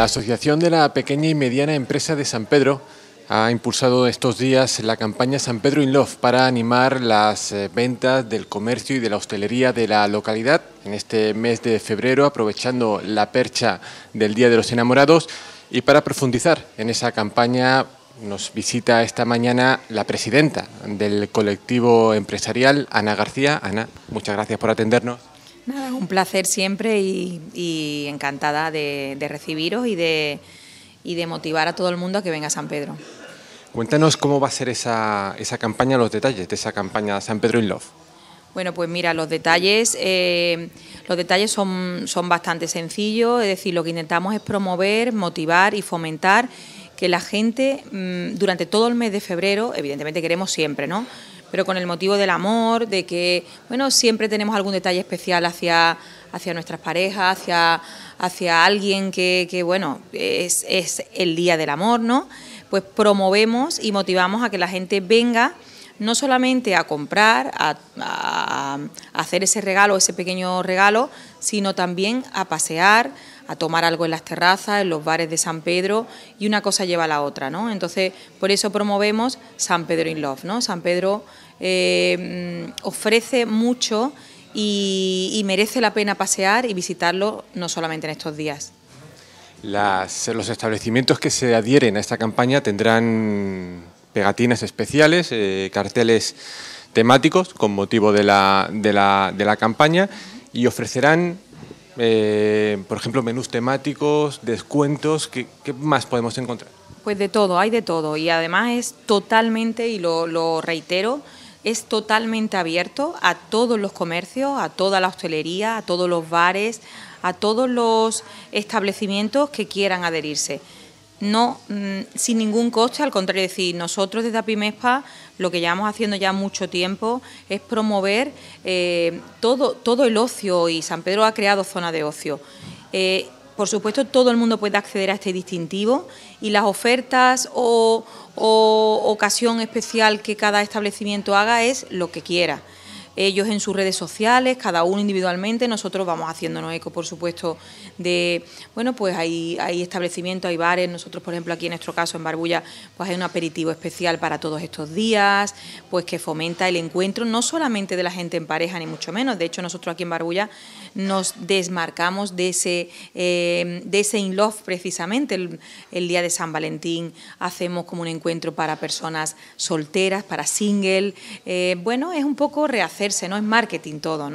La Asociación de la Pequeña y Mediana Empresa de San Pedro ha impulsado estos días la campaña San Pedro in Love para animar las eh, ventas del comercio y de la hostelería de la localidad en este mes de febrero, aprovechando la percha del Día de los Enamorados. Y para profundizar en esa campaña, nos visita esta mañana la presidenta del colectivo empresarial, Ana García. Ana, muchas gracias por atendernos un placer siempre y, encantada de, recibiros y de, motivar a todo el mundo a que venga a San Pedro. Cuéntanos cómo va a ser esa, esa campaña, los detalles de esa campaña San Pedro in Love. Bueno, pues mira, los detalles, eh, los detalles son, bastante sencillos, es decir, lo que intentamos es promover, motivar y fomentar que la gente mm, durante todo el mes de febrero, evidentemente queremos siempre, ¿no? pero con el motivo del amor, de que, bueno, siempre tenemos algún detalle especial hacia, hacia nuestras parejas, hacia, hacia alguien que, que bueno, es, es el día del amor, ¿no? Pues promovemos y motivamos a que la gente venga no solamente a comprar, a hacer ese regalo, ese pequeño regalo, sino también a pasear, a tomar algo en las terrazas, en los bares de San Pedro, y una cosa lleva a la otra, ¿no? Entonces, por eso promovemos San Pedro in Love, ¿no? San Pedro eh, mm, ofrece mucho y, merece la pena pasear y visitarlo no solamente en estos días. los establecimientos que se adhieren a esta campaña tendrán pegatinas especiales, eh, carteles temáticos con motivo de la, de la, de la campaña y ofrecerán, eh, por ejemplo, menús temáticos, descuentos, ¿qué, más podemos encontrar? Pues de todo, hay de todo y además es totalmente, y lo, lo reitero, es totalmente abierto a todos los comercios, a toda la hostelería, a todos los bares, a todos los establecimientos que quieran adherirse no mm, sin ningún coste, al contrario, es decir, nosotros desde APIMESPA lo que llevamos haciendo ya mucho tiempo es promover eh, todo, el ocio y San Pedro ha creado zona de ocio. Eh, por supuesto, todo el mundo puede acceder a este distintivo y las ofertas o ocasión especial que cada establecimiento haga es lo que quiera ellos en sus redes sociales, cada uno individualmente, nosotros vamos haciéndonos eco, por supuesto, de, bueno, pues hay, hay establecimientos, hay bares, nosotros, por ejemplo, aquí en nuestro caso, en Barbulla, pues hay un aperitivo especial para todos estos días, pues que fomenta el encuentro, no solamente de la gente en pareja, ni mucho menos, de hecho, nosotros aquí en Barbulla nos desmarcamos de ese, eh, de ese in love precisamente, el, día de San Valentín hacemos como un encuentro para personas solteras, para single, eh, bueno, es un poco rehacer es marketing todo,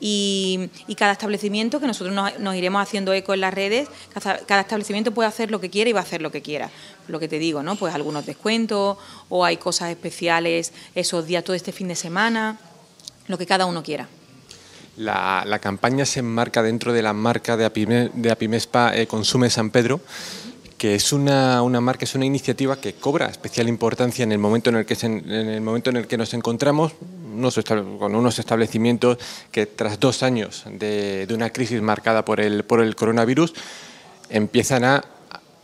Y, cada establecimiento, que nosotros nos, iremos haciendo eco en las redes, cada, establecimiento puede hacer lo que quiera y va a hacer lo que quiera. Lo que te digo, ¿no? Pues algunos descuentos o hay cosas especiales esos días, todo este fin de semana, lo que cada uno quiera. La, campaña se enmarca dentro de la marca de, Apimespa eh, Consume San Pedro que es una, marca, es una iniciativa que cobra especial importancia en el momento en el que, en el momento en el que nos encontramos, con unos establecimientos que tras dos años de, una crisis marcada por el, por el coronavirus empiezan a,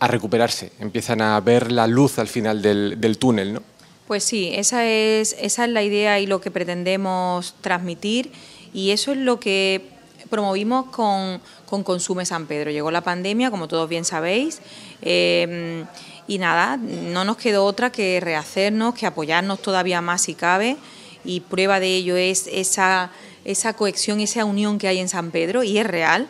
recuperarse, empiezan a ver la luz al final del, túnel. ¿no? Pues sí, esa es, la idea y lo que pretendemos transmitir y eso es lo que promovimos con, Consume San Pedro. Llegó la pandemia, como todos bien sabéis. Em, y nada, no nos quedó otra que rehacernos, que apoyarnos todavía más si cabe y prueba de ello es esa, esa cohesión, esa unión que hay en San Pedro y es real.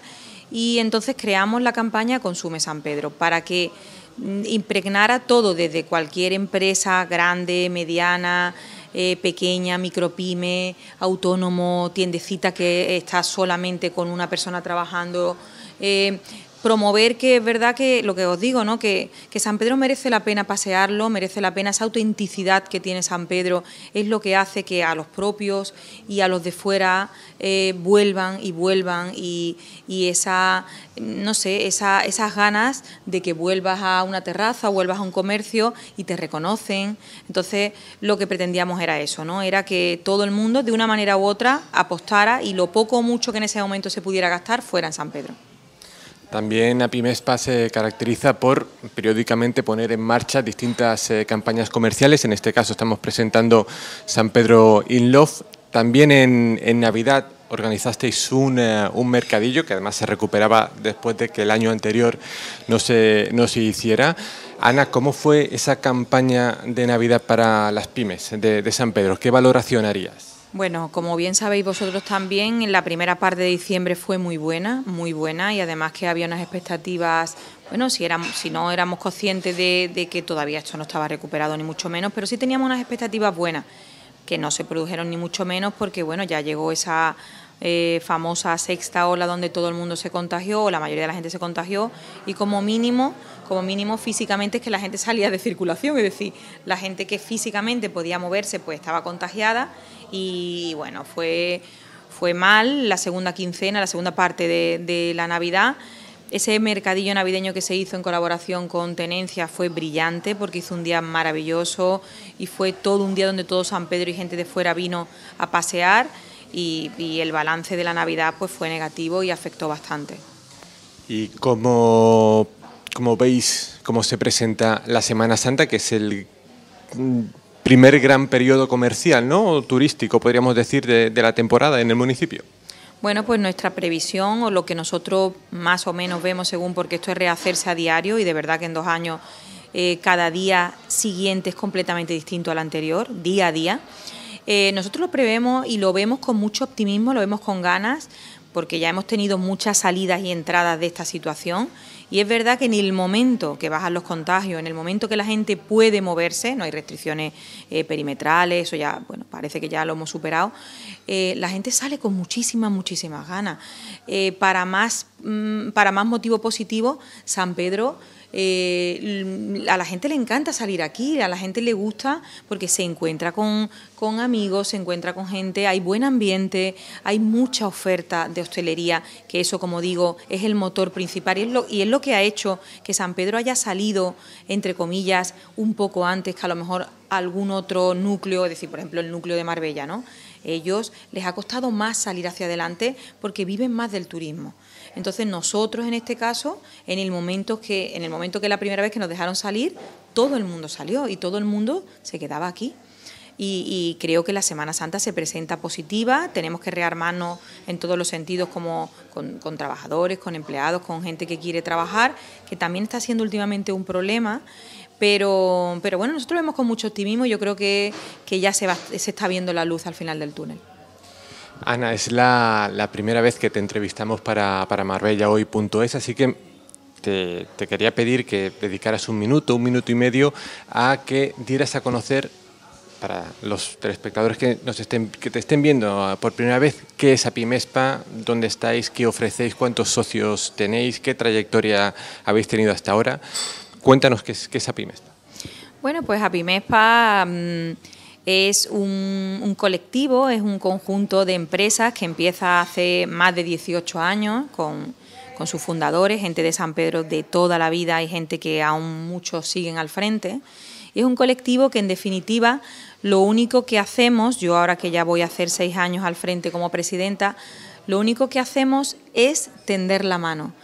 Y entonces creamos la campaña Consume San Pedro para que mm, impregnara todo desde cualquier empresa grande, mediana, eh, pequeña, micropyme, autónomo, tiendecita que está solamente con una persona trabajando. Eh, promover que es verdad que lo que os digo, ¿no? Que, que, San Pedro merece la pena pasearlo, merece la pena esa autenticidad que tiene San Pedro, es lo que hace que a los propios y a los de fuera eh, vuelvan y vuelvan y, y esa, no sé, esa, esas ganas de que vuelvas a una terraza, vuelvas a un comercio y te reconocen. Entonces, lo que pretendíamos era eso, ¿no? Era que todo el mundo, de una manera u otra, apostara y lo poco o mucho que en ese momento se pudiera gastar fuera en San Pedro. También APIMESPA se caracteriza por periódicamente poner en marcha distintas eh, campañas comerciales. En este caso estamos presentando San Pedro In Love. También en, Navidad organizasteis eh, un, mercadillo que además se recuperaba después de que el año anterior no se, no se hiciera. Ana, ¿cómo fue esa campaña de Navidad para las pymes de, de San Pedro? ¿Qué valoración harías? Bueno, como bien sabéis vosotros también, en la primera parte de diciembre fue muy buena, muy buena, y además que había unas expectativas, bueno, si, éramos, si no éramos conscientes de, de que todavía esto no estaba recuperado, ni mucho menos, pero sí teníamos unas expectativas buenas, que no se produjeron ni mucho menos porque, bueno, ya llegó esa eh, famosa sexta ola donde todo el mundo se contagió, o la mayoría de la gente se contagió, y como mínimo, como mínimo físicamente es que la gente salía de circulación, es decir, la gente que físicamente podía moverse pues estaba contagiada y bueno, fue, fue mal la segunda quincena, la segunda parte de la Navidad. Ese mercadillo navideño que se hizo en colaboración con Tenencia fue brillante porque hizo un día maravilloso y fue todo un día donde todo San Pedro y gente de fuera vino a pasear y, el balance de la Navidad pues fue negativo y afectó bastante. ¿Y cómo, veis cómo se presenta la Semana Santa, que es el mm, primer gran periodo comercial, ¿no? O turístico, podríamos decir, de, la temporada en el municipio. Bueno, pues nuestra previsión o lo que nosotros más o menos vemos, según porque esto es rehacerse a diario y de verdad que en dos años eh, cada día siguiente es completamente distinto al anterior, día a día. Eh, nosotros lo prevemos y lo vemos con mucho optimismo, lo vemos con ganas, porque ya hemos tenido muchas salidas y entradas de esta situación. Y es verdad que en el momento que bajan los contagios, en el momento que la gente puede moverse, no hay restricciones eh, perimetrales, eso ya, bueno, parece que ya lo hemos superado, eh, la gente sale con muchísimas, muchísimas ganas. para, más, mm, para más motivo positivo, San Pedro eh, a la gente le encanta salir aquí, a la gente le gusta porque se encuentra con, amigos, se encuentra con gente, hay buen ambiente, hay mucha oferta de hostelería, que eso, como digo, es el motor principal y es lo, que ha hecho que San Pedro haya salido, entre comillas, un poco antes que a lo mejor algún otro núcleo, decir, por ejemplo, el núcleo de Marbella, ¿no? Ellos les ha costado más salir hacia adelante porque viven más del turismo. Entonces nosotros en este caso, en el momento que, en el momento que la primera vez que nos dejaron salir, todo el mundo salió y todo el mundo se quedaba aquí. Y, creo que la Semana Santa se presenta positiva, tenemos que rearmarnos en todos los sentidos como con, trabajadores, con empleados, con gente que quiere trabajar, que también está siendo últimamente un problema, pero, pero bueno, nosotros vemos con mucho optimismo, yo creo que, que ya se, se está viendo la luz al final del túnel. Ana, es la, primera vez que te entrevistamos para, para MarbellaHoy.es, así que te, quería pedir que dedicaras un minuto, un minuto y medio a que dieras a conocer para los telespectadores que, nos estén, que te estén viendo por primera vez, ¿qué es Apimespa? ¿Dónde estáis? ¿Qué ofrecéis? ¿Cuántos socios tenéis? ¿Qué trayectoria habéis tenido hasta ahora? Cuéntanos qué es, qué es Apimespa. Bueno, pues Apimespa... Mm, es un, colectivo, es un conjunto de empresas que empieza hace más de 18 años con, sus fundadores, gente de San Pedro de toda la vida y gente que aún muchos siguen al frente. es un colectivo que en definitiva lo único que hacemos, yo ahora que ya voy a hacer seis años al frente como presidenta, lo único que hacemos es tender la mano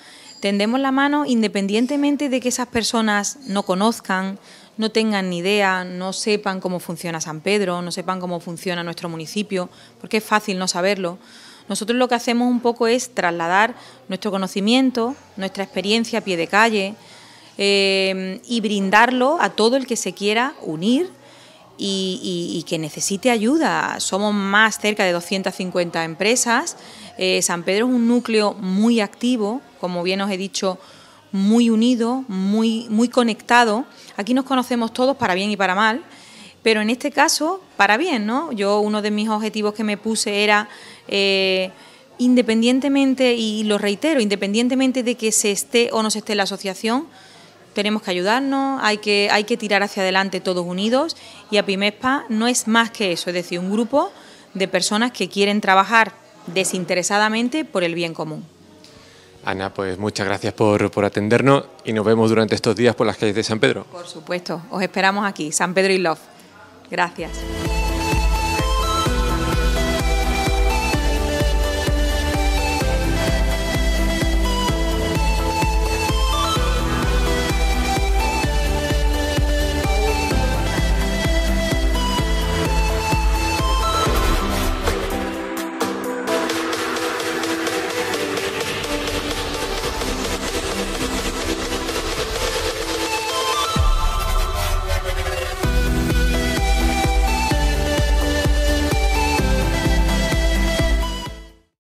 tendemos la mano independientemente de que esas personas no conozcan, no tengan ni idea, no sepan cómo funciona San Pedro, no sepan cómo funciona nuestro municipio, porque es fácil no saberlo. Nosotros lo que hacemos un poco es trasladar nuestro conocimiento, nuestra experiencia a pie de calle eh, y brindarlo a todo el que se quiera unir y, que necesite ayuda. Somos más cerca de 250 empresas. Eh, San Pedro es un núcleo muy activo como bien os he dicho, muy unido, muy, muy conectado. Aquí nos conocemos todos para bien y para mal, pero en este caso, para bien, ¿no? Yo uno de mis objetivos que me puse era, eh, independientemente, y lo reitero, independientemente de que se esté o no se esté la asociación, tenemos que ayudarnos, hay que, hay que tirar hacia adelante todos unidos y APIMESPA no es más que eso, es decir, un grupo de personas que quieren trabajar desinteresadamente por el bien común. Ana, pues muchas gracias por, por, atendernos y nos vemos durante estos días por las calles de San Pedro. Por supuesto, os esperamos aquí, San Pedro y Love. Gracias.